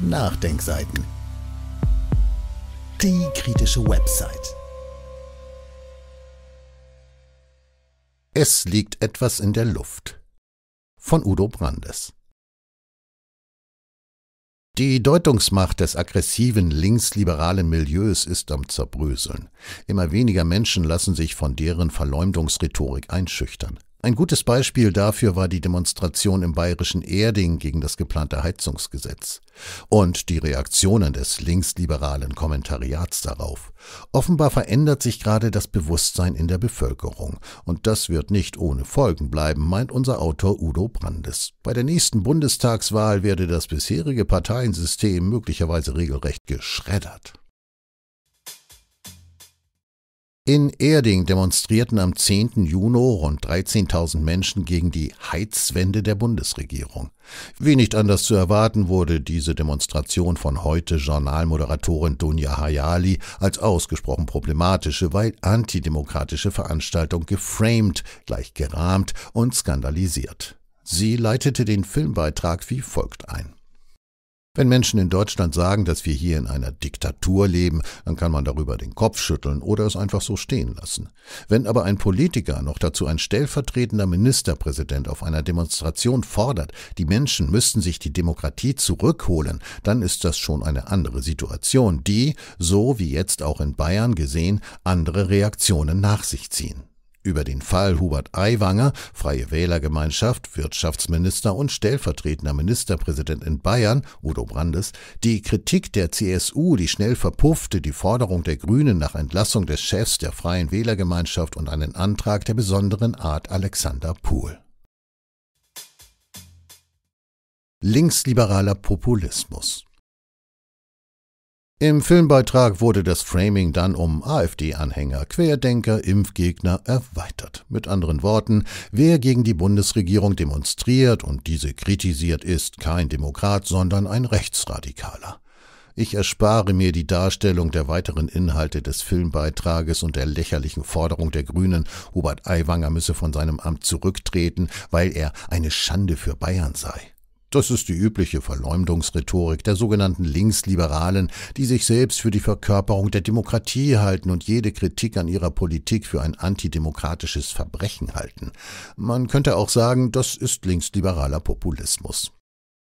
Nachdenkseiten. Die kritische Website. Es liegt etwas in der Luft. Von Udo Brandes. Die Deutungsmacht des aggressiven linksliberalen Milieus ist am Zerbröseln. Immer weniger Menschen lassen sich von deren Verleumdungsrhetorik einschüchtern. Ein gutes Beispiel dafür war die Demonstration im bayerischen Erding gegen das geplante Heizungsgesetz und die Reaktionen des linksliberalen Kommentariats darauf. Offenbar verändert sich gerade das Bewusstsein in der Bevölkerung und das wird nicht ohne Folgen bleiben, meint unser Autor Udo Brandes. Bei der nächsten Bundestagswahl werde das bisherige Parteiensystem möglicherweise regelrecht geschreddert. In Erding demonstrierten am 10. Juni rund 13.000 Menschen gegen die Heizwende der Bundesregierung. Wie nicht anders zu erwarten, wurde diese Demonstration von heute Journalmoderatorin Dunja Hayali als ausgesprochen problematische, weil antidemokratische Veranstaltung geframed, gleich gerahmt und skandalisiert. Sie leitete den Filmbeitrag wie folgt ein. Wenn Menschen in Deutschland sagen, dass wir hier in einer Diktatur leben, dann kann man darüber den Kopf schütteln oder es einfach so stehen lassen. Wenn aber ein Politiker, noch dazu ein stellvertretender Ministerpräsident auf einer Demonstration fordert, die Menschen müssten sich die Demokratie zurückholen, dann ist das schon eine andere Situation, die, so wie jetzt auch in Bayern gesehen, andere Reaktionen nach sich ziehen. Über den Fall Hubert Aiwanger, Freie Wählergemeinschaft, Wirtschaftsminister und stellvertretender Ministerpräsident in Bayern, Udo Brandes, die Kritik der CSU, die schnell verpuffte, die Forderung der Grünen nach Entlassung des Chefs der Freien Wählergemeinschaft und einen Antrag der besonderen Art Alexander Pohl. Linksliberaler Populismus im Filmbeitrag wurde das Framing dann um AfD-Anhänger, Querdenker, Impfgegner erweitert. Mit anderen Worten, wer gegen die Bundesregierung demonstriert und diese kritisiert, ist kein Demokrat, sondern ein Rechtsradikaler. Ich erspare mir die Darstellung der weiteren Inhalte des Filmbeitrages und der lächerlichen Forderung der Grünen, Hubert Aiwanger müsse von seinem Amt zurücktreten, weil er eine Schande für Bayern sei. Das ist die übliche Verleumdungsrhetorik der sogenannten Linksliberalen, die sich selbst für die Verkörperung der Demokratie halten und jede Kritik an ihrer Politik für ein antidemokratisches Verbrechen halten. Man könnte auch sagen, das ist linksliberaler Populismus.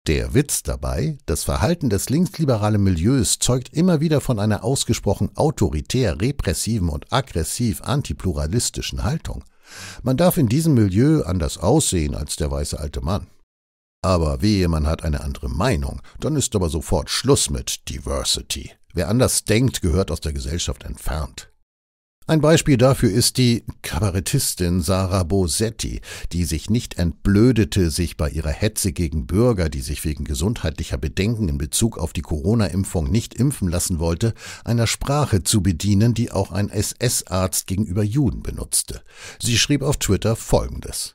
Der Witz dabei, das Verhalten des linksliberalen Milieus zeugt immer wieder von einer ausgesprochen autoritär, repressiven und aggressiv antipluralistischen Haltung. Man darf in diesem Milieu anders aussehen als der weiße alte Mann. Aber wehe, man hat eine andere Meinung, dann ist aber sofort Schluss mit Diversity. Wer anders denkt, gehört aus der Gesellschaft entfernt. Ein Beispiel dafür ist die Kabarettistin Sarah Bosetti, die sich nicht entblödete, sich bei ihrer Hetze gegen Bürger, die sich wegen gesundheitlicher Bedenken in Bezug auf die Corona-Impfung nicht impfen lassen wollte, einer Sprache zu bedienen, die auch ein SS-Arzt gegenüber Juden benutzte. Sie schrieb auf Twitter Folgendes.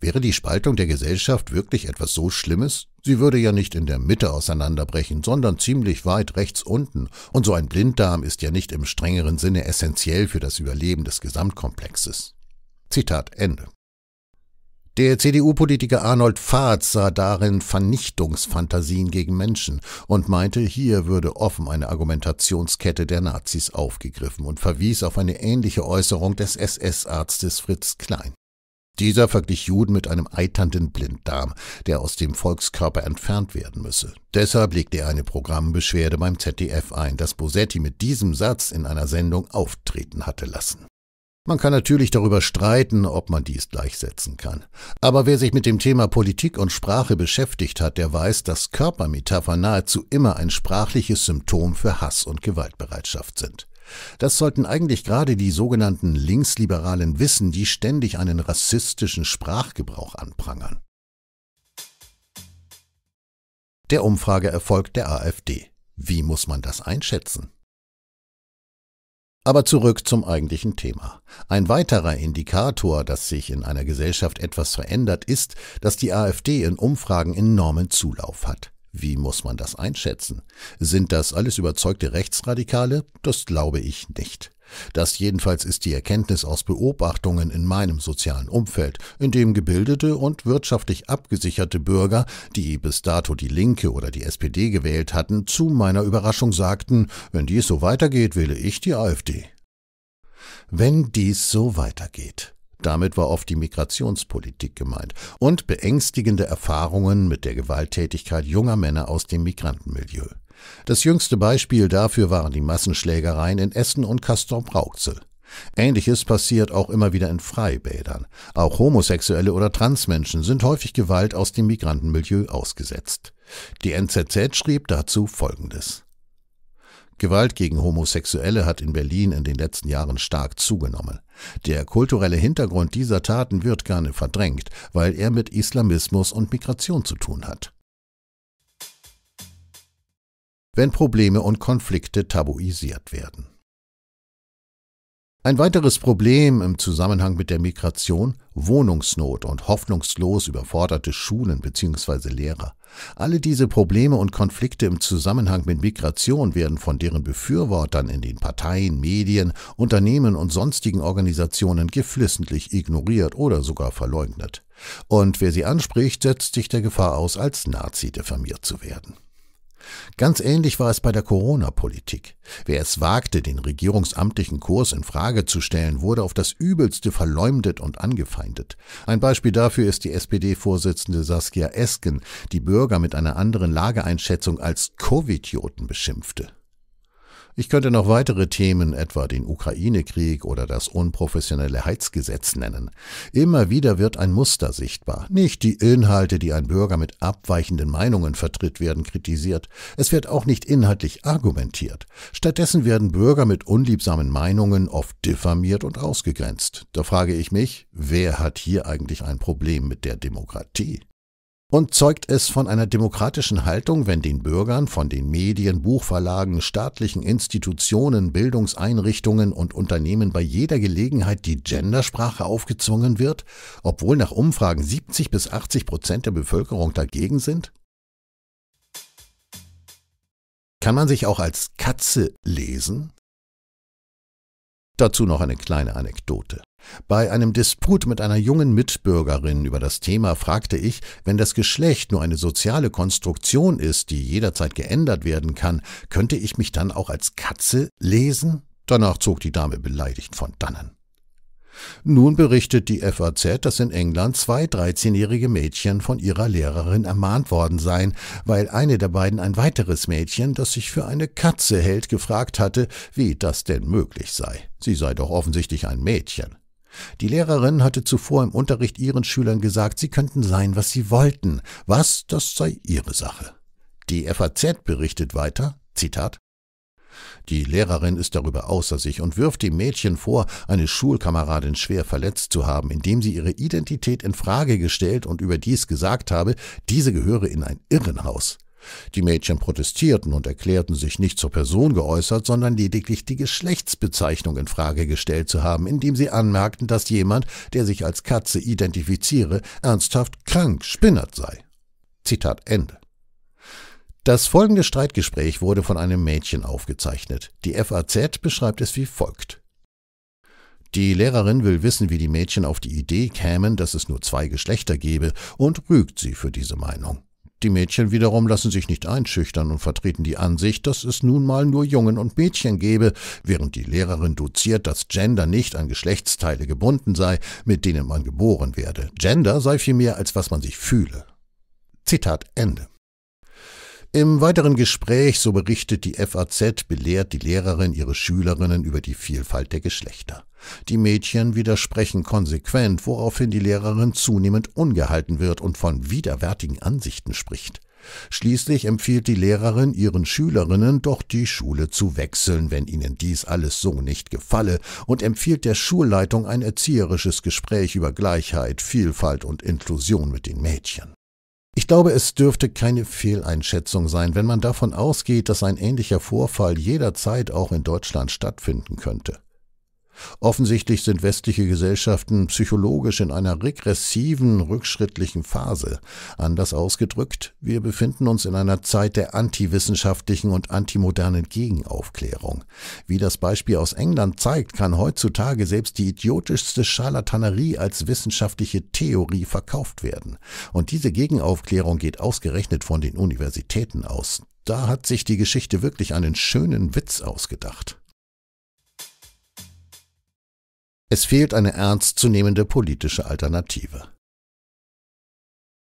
Wäre die Spaltung der Gesellschaft wirklich etwas so Schlimmes? Sie würde ja nicht in der Mitte auseinanderbrechen, sondern ziemlich weit rechts unten, und so ein Blinddarm ist ja nicht im strengeren Sinne essentiell für das Überleben des Gesamtkomplexes. Zitat Ende. Der CDU-Politiker Arnold Pfad sah darin Vernichtungsfantasien gegen Menschen und meinte, hier würde offen eine Argumentationskette der Nazis aufgegriffen und verwies auf eine ähnliche Äußerung des SS-Arztes Fritz Klein. Dieser verglich Juden mit einem eiternden Blinddarm, der aus dem Volkskörper entfernt werden müsse. Deshalb legte er eine Programmbeschwerde beim ZDF ein, dass Bosetti mit diesem Satz in einer Sendung auftreten hatte lassen. Man kann natürlich darüber streiten, ob man dies gleichsetzen kann. Aber wer sich mit dem Thema Politik und Sprache beschäftigt hat, der weiß, dass Körpermetaphern nahezu immer ein sprachliches Symptom für Hass und Gewaltbereitschaft sind. Das sollten eigentlich gerade die sogenannten Linksliberalen wissen, die ständig einen rassistischen Sprachgebrauch anprangern. Der Umfrageerfolg der AfD. Wie muss man das einschätzen? Aber zurück zum eigentlichen Thema. Ein weiterer Indikator, dass sich in einer Gesellschaft etwas verändert, ist, dass die AfD in Umfragen enormen Zulauf hat. Wie muss man das einschätzen? Sind das alles überzeugte Rechtsradikale? Das glaube ich nicht. Das jedenfalls ist die Erkenntnis aus Beobachtungen in meinem sozialen Umfeld, in dem gebildete und wirtschaftlich abgesicherte Bürger, die bis dato die Linke oder die SPD gewählt hatten, zu meiner Überraschung sagten, wenn dies so weitergeht, wähle ich die AfD. Wenn dies so weitergeht. Damit war oft die Migrationspolitik gemeint und beängstigende Erfahrungen mit der Gewalttätigkeit junger Männer aus dem Migrantenmilieu. Das jüngste Beispiel dafür waren die Massenschlägereien in Essen und castor rauxel Ähnliches passiert auch immer wieder in Freibädern. Auch Homosexuelle oder Transmenschen sind häufig Gewalt aus dem Migrantenmilieu ausgesetzt. Die NZZ schrieb dazu Folgendes. Gewalt gegen Homosexuelle hat in Berlin in den letzten Jahren stark zugenommen. Der kulturelle Hintergrund dieser Taten wird gerne verdrängt, weil er mit Islamismus und Migration zu tun hat. Wenn Probleme und Konflikte tabuisiert werden. Ein weiteres Problem im Zusammenhang mit der Migration Wohnungsnot und hoffnungslos überforderte Schulen bzw. Lehrer. Alle diese Probleme und Konflikte im Zusammenhang mit Migration werden von deren Befürwortern in den Parteien, Medien, Unternehmen und sonstigen Organisationen geflissentlich ignoriert oder sogar verleugnet. Und wer sie anspricht, setzt sich der Gefahr aus, als Nazi diffamiert zu werden. Ganz ähnlich war es bei der Corona-Politik. Wer es wagte, den regierungsamtlichen Kurs in Frage zu stellen, wurde auf das Übelste verleumdet und angefeindet. Ein Beispiel dafür ist die SPD-Vorsitzende Saskia Esken, die Bürger mit einer anderen Lageeinschätzung als Covid-Idioten beschimpfte. Ich könnte noch weitere Themen, etwa den Ukraine-Krieg oder das unprofessionelle Heizgesetz nennen. Immer wieder wird ein Muster sichtbar. Nicht die Inhalte, die ein Bürger mit abweichenden Meinungen vertritt werden, kritisiert. Es wird auch nicht inhaltlich argumentiert. Stattdessen werden Bürger mit unliebsamen Meinungen oft diffamiert und ausgegrenzt. Da frage ich mich, wer hat hier eigentlich ein Problem mit der Demokratie? und zeugt es von einer demokratischen Haltung, wenn den Bürgern von den Medien, Buchverlagen, staatlichen Institutionen, Bildungseinrichtungen und Unternehmen bei jeder Gelegenheit die Gendersprache aufgezwungen wird, obwohl nach Umfragen 70 bis 80 Prozent der Bevölkerung dagegen sind? Kann man sich auch als Katze lesen? Dazu noch eine kleine Anekdote. Bei einem Disput mit einer jungen Mitbürgerin über das Thema fragte ich, wenn das Geschlecht nur eine soziale Konstruktion ist, die jederzeit geändert werden kann, könnte ich mich dann auch als Katze lesen? Danach zog die Dame beleidigt von dannen. Nun berichtet die FAZ, dass in England zwei 13-jährige Mädchen von ihrer Lehrerin ermahnt worden seien, weil eine der beiden ein weiteres Mädchen, das sich für eine Katze hält, gefragt hatte, wie das denn möglich sei. Sie sei doch offensichtlich ein Mädchen. Die Lehrerin hatte zuvor im Unterricht ihren Schülern gesagt, sie könnten sein, was sie wollten. Was, das sei ihre Sache. Die FAZ berichtet weiter, Zitat, die Lehrerin ist darüber außer sich und wirft dem Mädchen vor, eine Schulkameradin schwer verletzt zu haben, indem sie ihre Identität in Frage gestellt und überdies gesagt habe, diese gehöre in ein Irrenhaus. Die Mädchen protestierten und erklärten sich nicht zur Person geäußert, sondern lediglich die Geschlechtsbezeichnung in Frage gestellt zu haben, indem sie anmerkten, dass jemand, der sich als Katze identifiziere, ernsthaft krank, spinnert sei. Zitat Ende. Das folgende Streitgespräch wurde von einem Mädchen aufgezeichnet. Die FAZ beschreibt es wie folgt. Die Lehrerin will wissen, wie die Mädchen auf die Idee kämen, dass es nur zwei Geschlechter gebe, und rügt sie für diese Meinung. Die Mädchen wiederum lassen sich nicht einschüchtern und vertreten die Ansicht, dass es nun mal nur Jungen und Mädchen gebe, während die Lehrerin doziert, dass Gender nicht an Geschlechtsteile gebunden sei, mit denen man geboren werde. Gender sei vielmehr als was man sich fühle. Zitat Ende. Im weiteren Gespräch, so berichtet die FAZ, belehrt die Lehrerin ihre Schülerinnen über die Vielfalt der Geschlechter. Die Mädchen widersprechen konsequent, woraufhin die Lehrerin zunehmend ungehalten wird und von widerwärtigen Ansichten spricht. Schließlich empfiehlt die Lehrerin ihren Schülerinnen doch die Schule zu wechseln, wenn ihnen dies alles so nicht gefalle, und empfiehlt der Schulleitung ein erzieherisches Gespräch über Gleichheit, Vielfalt und Inklusion mit den Mädchen. Ich glaube, es dürfte keine Fehleinschätzung sein, wenn man davon ausgeht, dass ein ähnlicher Vorfall jederzeit auch in Deutschland stattfinden könnte. Offensichtlich sind westliche Gesellschaften psychologisch in einer regressiven, rückschrittlichen Phase. Anders ausgedrückt, wir befinden uns in einer Zeit der antiwissenschaftlichen und antimodernen Gegenaufklärung. Wie das Beispiel aus England zeigt, kann heutzutage selbst die idiotischste Scharlatanerie als wissenschaftliche Theorie verkauft werden. Und diese Gegenaufklärung geht ausgerechnet von den Universitäten aus. Da hat sich die Geschichte wirklich einen schönen Witz ausgedacht. Es fehlt eine ernstzunehmende politische Alternative.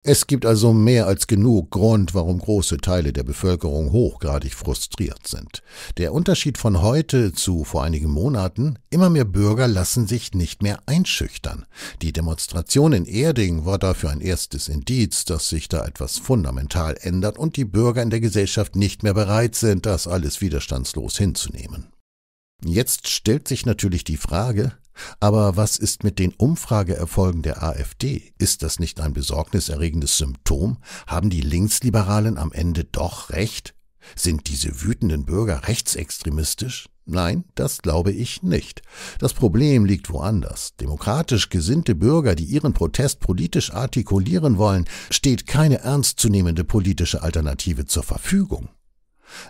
Es gibt also mehr als genug Grund, warum große Teile der Bevölkerung hochgradig frustriert sind. Der Unterschied von heute zu vor einigen Monaten, immer mehr Bürger lassen sich nicht mehr einschüchtern. Die Demonstration in Erding war dafür ein erstes Indiz, dass sich da etwas fundamental ändert und die Bürger in der Gesellschaft nicht mehr bereit sind, das alles widerstandslos hinzunehmen. Jetzt stellt sich natürlich die Frage, aber was ist mit den Umfrageerfolgen der AfD? Ist das nicht ein besorgniserregendes Symptom? Haben die Linksliberalen am Ende doch recht? Sind diese wütenden Bürger rechtsextremistisch? Nein, das glaube ich nicht. Das Problem liegt woanders. Demokratisch gesinnte Bürger, die ihren Protest politisch artikulieren wollen, steht keine ernstzunehmende politische Alternative zur Verfügung.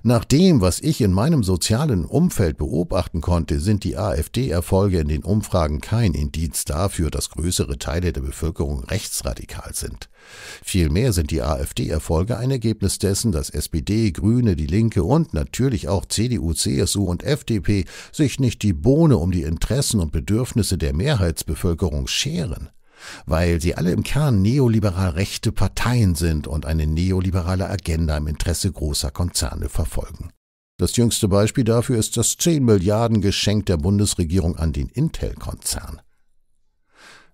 Nach dem, was ich in meinem sozialen Umfeld beobachten konnte, sind die AfD-Erfolge in den Umfragen kein Indiz dafür, dass größere Teile der Bevölkerung rechtsradikal sind. Vielmehr sind die AfD-Erfolge ein Ergebnis dessen, dass SPD, Grüne, die Linke und natürlich auch CDU, CSU und FDP sich nicht die Bohne um die Interessen und Bedürfnisse der Mehrheitsbevölkerung scheren weil sie alle im Kern neoliberal rechte Parteien sind und eine neoliberale Agenda im Interesse großer Konzerne verfolgen. Das jüngste Beispiel dafür ist das 10 Milliarden Geschenk der Bundesregierung an den Intel-Konzern.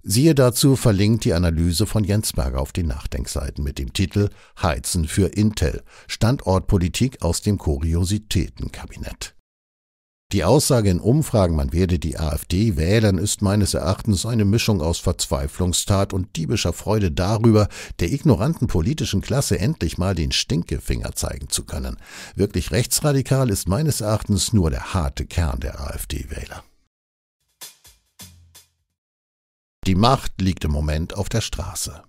Siehe dazu verlinkt die Analyse von Jens Berger auf den Nachdenkseiten mit dem Titel Heizen für Intel Standortpolitik aus dem Kuriositätenkabinett. Die Aussage in Umfragen, man werde die AfD wählen, ist meines Erachtens eine Mischung aus Verzweiflungstat und diebischer Freude darüber, der ignoranten politischen Klasse endlich mal den Stinkefinger zeigen zu können. Wirklich rechtsradikal ist meines Erachtens nur der harte Kern der AfD-Wähler. Die Macht liegt im Moment auf der Straße.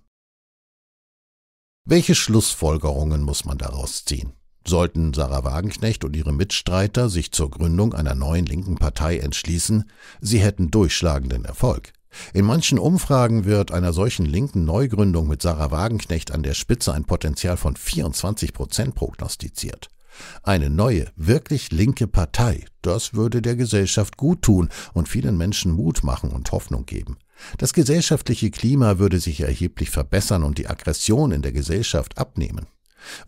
Welche Schlussfolgerungen muss man daraus ziehen? Sollten Sarah Wagenknecht und ihre Mitstreiter sich zur Gründung einer neuen linken Partei entschließen, sie hätten durchschlagenden Erfolg. In manchen Umfragen wird einer solchen linken Neugründung mit Sarah Wagenknecht an der Spitze ein Potenzial von 24 Prozent prognostiziert. Eine neue, wirklich linke Partei, das würde der Gesellschaft gut tun und vielen Menschen Mut machen und Hoffnung geben. Das gesellschaftliche Klima würde sich erheblich verbessern und die Aggression in der Gesellschaft abnehmen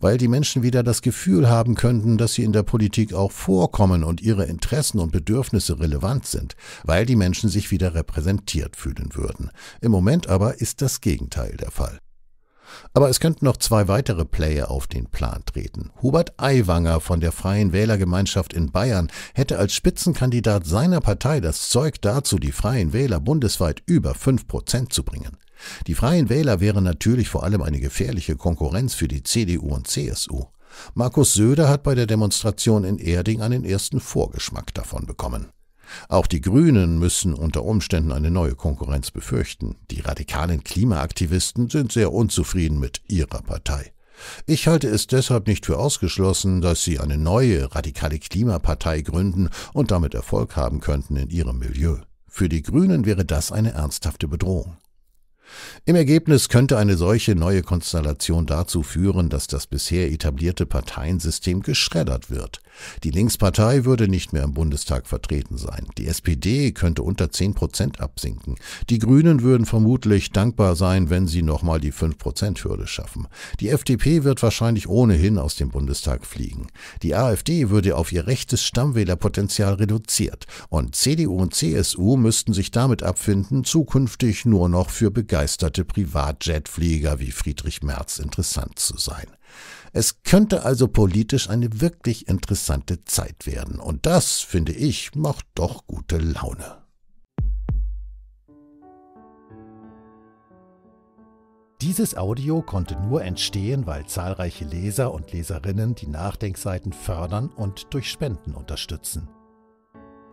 weil die Menschen wieder das Gefühl haben könnten, dass sie in der Politik auch vorkommen und ihre Interessen und Bedürfnisse relevant sind, weil die Menschen sich wieder repräsentiert fühlen würden. Im Moment aber ist das Gegenteil der Fall. Aber es könnten noch zwei weitere Player auf den Plan treten. Hubert Aiwanger von der Freien Wählergemeinschaft in Bayern hätte als Spitzenkandidat seiner Partei das Zeug dazu, die Freien Wähler bundesweit über fünf Prozent zu bringen. Die Freien Wähler wären natürlich vor allem eine gefährliche Konkurrenz für die CDU und CSU. Markus Söder hat bei der Demonstration in Erding einen ersten Vorgeschmack davon bekommen. Auch die Grünen müssen unter Umständen eine neue Konkurrenz befürchten. Die radikalen Klimaaktivisten sind sehr unzufrieden mit ihrer Partei. Ich halte es deshalb nicht für ausgeschlossen, dass sie eine neue radikale Klimapartei gründen und damit Erfolg haben könnten in ihrem Milieu. Für die Grünen wäre das eine ernsthafte Bedrohung. Im Ergebnis könnte eine solche neue Konstellation dazu führen, dass das bisher etablierte Parteiensystem geschreddert wird. Die Linkspartei würde nicht mehr im Bundestag vertreten sein. Die SPD könnte unter 10 Prozent absinken. Die Grünen würden vermutlich dankbar sein, wenn sie nochmal die 5-Prozent-Hürde schaffen. Die FDP wird wahrscheinlich ohnehin aus dem Bundestag fliegen. Die AfD würde auf ihr rechtes Stammwählerpotenzial reduziert. Und CDU und CSU müssten sich damit abfinden, zukünftig nur noch für Begabte begeisterte Privatjetflieger wie Friedrich Merz interessant zu sein. Es könnte also politisch eine wirklich interessante Zeit werden, und das, finde ich, macht doch gute Laune. Dieses Audio konnte nur entstehen, weil zahlreiche Leser und Leserinnen die Nachdenkseiten fördern und durch Spenden unterstützen.